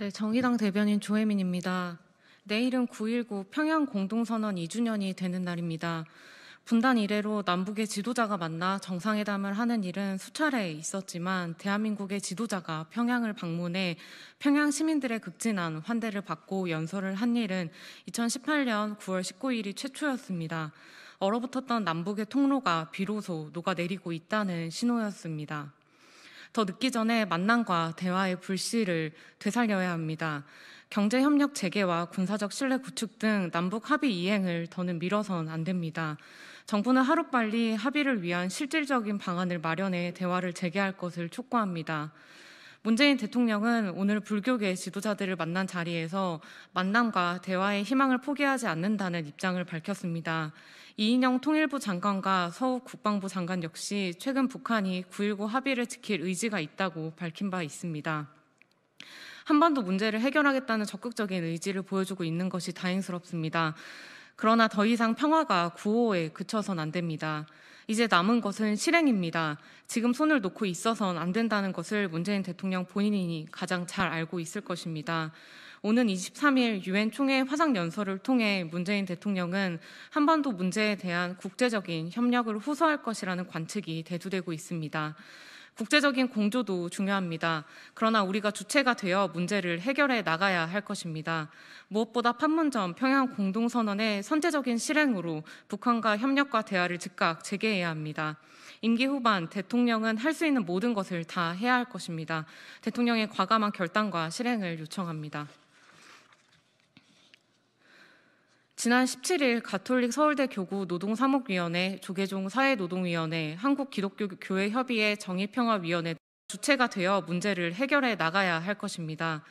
네, 정의당 대변인 조혜민입니다. 내일은 9.19 평양 공동선언 2주년이 되는 날입니다. 분단 이래로 남북의 지도자가 만나 정상회담을 하는 일은 수차례 있었지만 대한민국의 지도자가 평양을 방문해 평양 시민들의 극진한 환대를 받고 연설을 한 일은 2018년 9월 19일이 최초였습니다. 얼어붙었던 남북의 통로가 비로소 녹아내리고 있다는 신호였습니다. 더 늦기 전에 만남과 대화의 불씨를 되살려야 합니다. 경제협력 재개와 군사적 신뢰 구축 등 남북 합의 이행을 더는 미뤄선 안 됩니다. 정부는 하루빨리 합의를 위한 실질적인 방안을 마련해 대화를 재개할 것을 촉구합니다. 문재인 대통령은 오늘 불교계 지도자들을 만난 자리에서 만남과 대화의 희망을 포기하지 않는다는 입장을 밝혔습니다. 이인영 통일부 장관과 서욱 국방부 장관 역시 최근 북한이 9.19 합의를 지킬 의지가 있다고 밝힌 바 있습니다. 한반도 문제를 해결하겠다는 적극적인 의지를 보여주고 있는 것이 다행스럽습니다. 그러나 더 이상 평화가 구호에 그쳐선 안 됩니다. 이제 남은 것은 실행입니다. 지금 손을 놓고 있어선 안 된다는 것을 문재인 대통령 본인이 가장 잘 알고 있을 것입니다. 오는 23일 유엔 총회 화상 연설을 통해 문재인 대통령은 한반도 문제에 대한 국제적인 협력을 호소할 것이라는 관측이 대두되고 있습니다. 국제적인 공조도 중요합니다. 그러나 우리가 주체가 되어 문제를 해결해 나가야 할 것입니다. 무엇보다 판문점 평양 공동선언의 선제적인 실행으로 북한과 협력과 대화를 즉각 재개해야 합니다. 임기 후반 대통령은 할 수 있는 모든 것을 다 해야 할 것입니다. 대통령의 과감한 결단과 실행을 요청합니다. 지난 17일 가톨릭 서울대 교구 노동사목위원회, 조계종 사회노동위원회, 한국기독교교회협의회 정의평화위원회 주체가 되어 문제를 해결해 나가야 할 것입니다.